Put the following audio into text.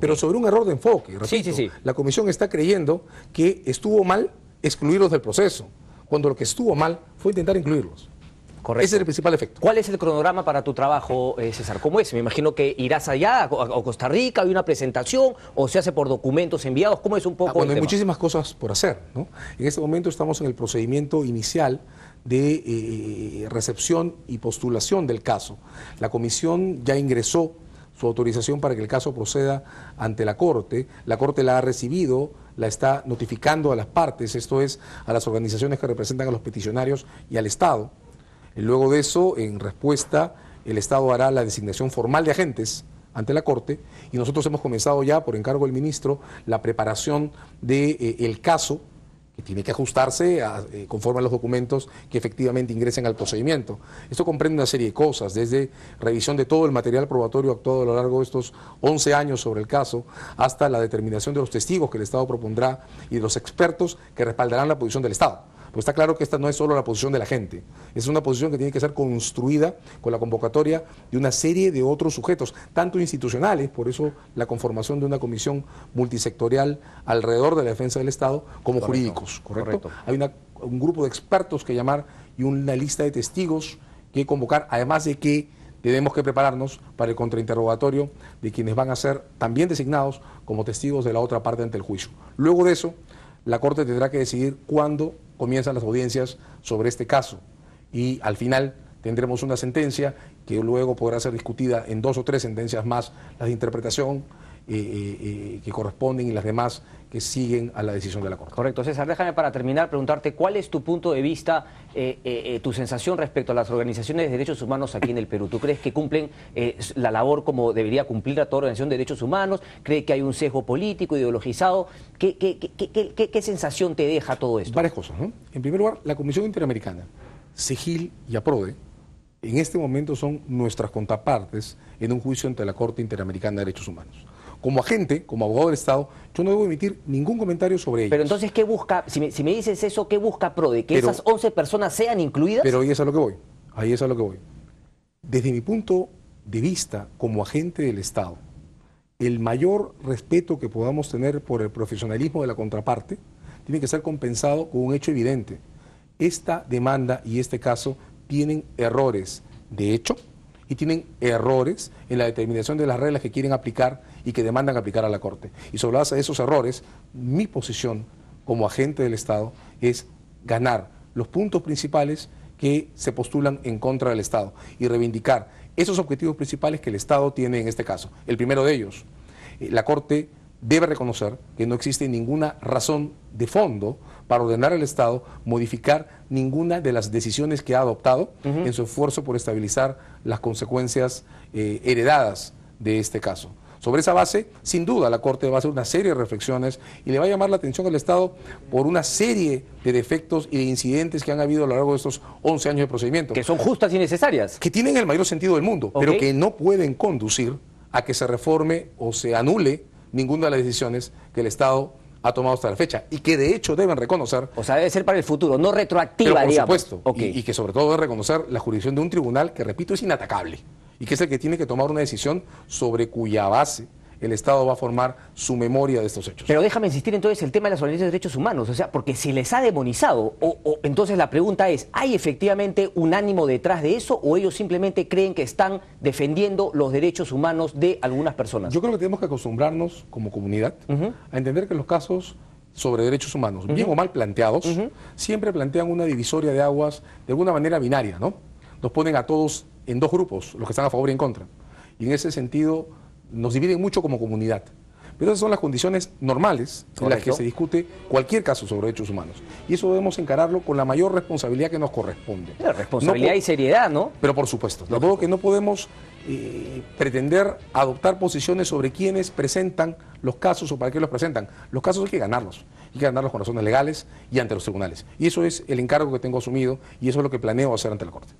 Pero sobre un error de enfoque. Repito, sí, La comisión está creyendo que estuvo mal excluirlos del proceso, cuando lo que estuvo mal fue intentar incluirlos. Correcto. Ese es el principal efecto. ¿Cuál es el cronograma para tu trabajo, eh, César? ¿Cómo es? Me imagino que irás allá, a, Costa Rica, hay una presentación, o se hace por documentos enviados. ¿Cómo es un poco? Ah, bueno, hay muchísimas cosas por hacer. ¿no? En este momento estamos en el procedimiento inicial de eh, recepción y postulación del caso. La comisión ya ingresó su autorización para que el caso proceda ante la Corte. La Corte la ha recibido, la está notificando a las partes, esto es, a las organizaciones que representan a los peticionarios y al Estado. luego de eso, en respuesta, el Estado hará la designación formal de agentes ante la Corte y nosotros hemos comenzado ya, por encargo del ministro, la preparación del de, eh, el caso tiene que ajustarse eh, conforme a los documentos que efectivamente ingresen al procedimiento. Esto comprende una serie de cosas, desde revisión de todo el material probatorio actuado a lo largo de estos 11 años sobre el caso, hasta la determinación de los testigos que el Estado propondrá y de los expertos que respaldarán la posición del Estado. Pues está claro que esta no es solo la posición de la gente, es una posición que tiene que ser construida con la convocatoria de una serie de otros sujetos, tanto institucionales, por eso la conformación de una comisión multisectorial alrededor de la defensa del Estado, como jurídicos, ¿correcto? Hay un grupo de expertos que llamar y una lista de testigos que convocar, además de que tenemos que prepararnos para el contrainterrogatorio de quienes van a ser también designados como testigos de la otra parte ante el juicio. Luego de eso, la Corte tendrá que decidir cuándo comienzan las audiencias sobre este caso y al final tendremos una sentencia que luego podrá ser discutida en dos o tres sentencias más, las de interpretación, eh, eh, eh, que corresponden y las demás que siguen a la decisión de la Corte. Correcto, César, déjame para terminar preguntarte cuál es tu punto de vista, tu sensación respecto a las organizaciones de derechos humanos aquí en el Perú. ¿Tú crees que cumplen la labor como debería cumplir la toda organización de derechos humanos? ¿Cree que hay un sesgo político, ideologizado? ¿Qué, sensación te deja todo esto? Varias cosas. En primer lugar, la Comisión Interamericana, SEGIL y APRODE, en este momento son nuestras contrapartes en un juicio ante la Corte Interamericana de Derechos Humanos como agente, como abogado del Estado, yo no debo emitir ningún comentario sobre ello. Pero entonces, ¿qué busca? Si me, dices eso, ¿qué busca PRODE? ¿Que esas 11 personas sean incluidas? Pero ahí es a lo que voy. Ahí es a lo que voy. Desde mi punto de vista, como agente del Estado, el mayor respeto que podamos tener por el profesionalismo de la contraparte tiene que ser compensado con un hecho evidente. Esta demanda y este caso tienen errores de hecho y tienen errores en la determinación de las reglas que quieren aplicar y que demandan aplicar a la Corte. Y sobre base esos errores, mi posición como agente del Estado es ganar los puntos principales que se postulan en contra del Estado y reivindicar esos objetivos principales que el Estado tiene en este caso. El primero de ellos, eh, la Corte debe reconocer que no existe ninguna razón de fondo para ordenar al Estado modificar ninguna de las decisiones que ha adoptado en su esfuerzo por estabilizar las consecuencias eh, heredadas de este caso. Sobre esa base, sin duda, la Corte va a hacer una serie de reflexiones y le va a llamar la atención al Estado por una serie de defectos y de incidentes que han habido a lo largo de estos 11 años de procedimiento. Que son justas y necesarias. Que tienen el mayor sentido del mundo, pero que no pueden conducir a que se reforme o se anule ninguna de las decisiones que el Estado ha tomado hasta la fecha y que de hecho deben reconocer. O sea, debe ser para el futuro, no retroactiva, por supuesto. Y, y, que sobre todo debe reconocer la jurisdicción de un tribunal que, repito, es inatacable y que es el que tiene que tomar una decisión sobre cuya base el Estado va a formar su memoria de estos hechos. Pero déjame insistir entonces el tema de las organizaciones de derechos humanos, o sea, porque si les ha demonizado. O, entonces la pregunta es, ¿hay efectivamente un ánimo detrás de eso o ellos simplemente creen que están defendiendo los derechos humanos de algunas personas? Yo creo que tenemos que acostumbrarnos como comunidad a entender que los casos sobre derechos humanos, bien o mal planteados, siempre plantean una divisoria de aguas de alguna manera binaria, ¿no? nos ponen a todos en dos grupos, los que están a favor y en contra. Y en ese sentido nos dividen mucho como comunidad. Pero esas son las condiciones normales con las que se discute cualquier caso sobre derechos humanos. Y eso debemos encararlo con la mayor responsabilidad que nos corresponde. responsabilidad y seriedad, ¿no? Pero por supuesto. De todo que no podemos eh, pretender adoptar posiciones sobre quienes presentan los casos o para qué los presentan. Los casos hay que ganarlos. Hay que ganarlos con razones legales y ante los tribunales. Y eso es el encargo que tengo asumido y eso es lo que planeo hacer ante la Corte.